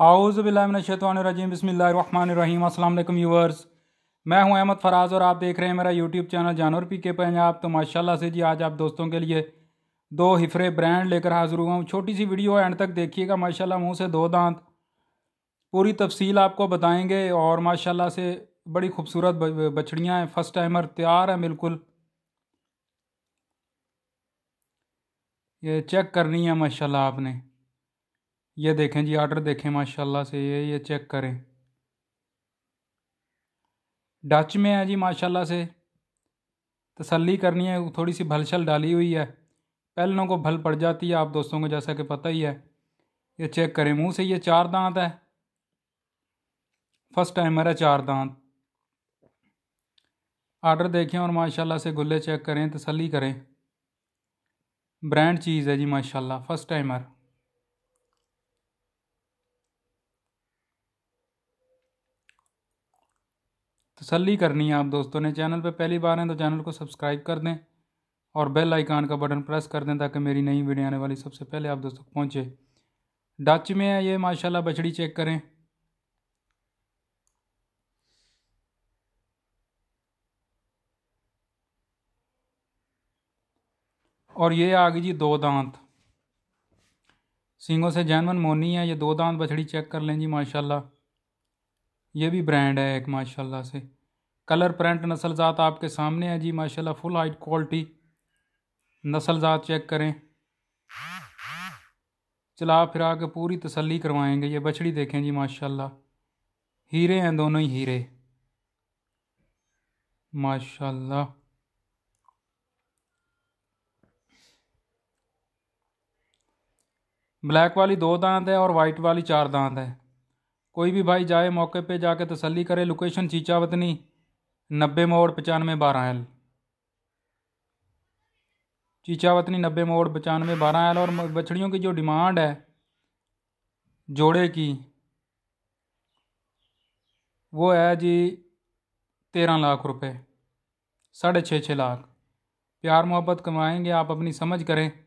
हाउज़बिल्लाशतवानरजीम बसमीम अल्लाम व्यूवर्स मैं हूं अहमद फराज और आप देख रहे हैं मेरा यूट्यूब चैनल जानवर पी के पंजाब तो माशाल्लाह से जी आज आप दोस्तों के लिए दो हिफरे ब्रांड लेकर हाजिर हुआ हूँ छोटी सी वीडियो एंड तक देखिएगा माशाल्लाह मुंह से दो दांत पूरी तफसील आपको बताएँगे और माशाला से बड़ी खूबसूरत बछड़ियाँ हैं फ़र्स्ट टाइमर तैयार है बिल्कुल ये चेक करनी है माशा आपने ये देखें जी आर्डर देखें माशाल्लाह से ये ये चेक करें डच में है जी माशाल्लाह से तसल्ली करनी है थोड़ी सी भलछल डाली हुई है पहले को भल पड़ जाती है आप दोस्तों को जैसा कि पता ही है ये चेक करें मुंह से ये चार दांत है फर्स्ट टाइमर है चार दांत आर्डर देखें और माशाल्लाह से गुल्ले चेक करें तसल्ली करें ब्रांड चीज़ है जी माशाल्लाह फर्स्ट टाइमर तसली करनी है आप दोस्तों ने चैनल पर पहली बार हैं तो चैनल को सब्सक्राइब कर दें और बेल आइकान का बटन प्रेस कर दें ताकि मेरी नई वीडियो आने वाली सबसे पहले आप दोस्तों पहुँचे डच में है ये माशाला बछड़ी चेक करें और ये आ गई जी दो दांत सिंगों से जैनवन मोनी है ये दो दांत बछड़ी चेक कर लें जी माशाल्लाह ये भी ब्रांड है एक माशाल्लाह से कलर प्रिंट ज़ात आपके सामने है जी माशाल्लाह फुल हाइट क्वालिटी नसल जात चेक करें चला फिरा के पूरी तसल्ली करवाएंगे ये बछड़ी देखें जी माशाल्लाह हीरे हैं दोनों ही हीरे माशाल्लाह ब्लैक वाली दो दांत है और वाइट वाली चार दांत है कोई भी भाई जाए मौके पे जाके तसल्ली करे लोकेशन चीचावतनी नब्बे मोड़ पचानवे बारह एल चीचावतनी नब्बे मोड़ पचानवे बारह एल और बछड़ियों की जो डिमांड है जोड़े की वो है जी तेरह लाख रुपए साढ़े छः छः लाख प्यार मोहब्बत कमाएंगे आप अपनी समझ करें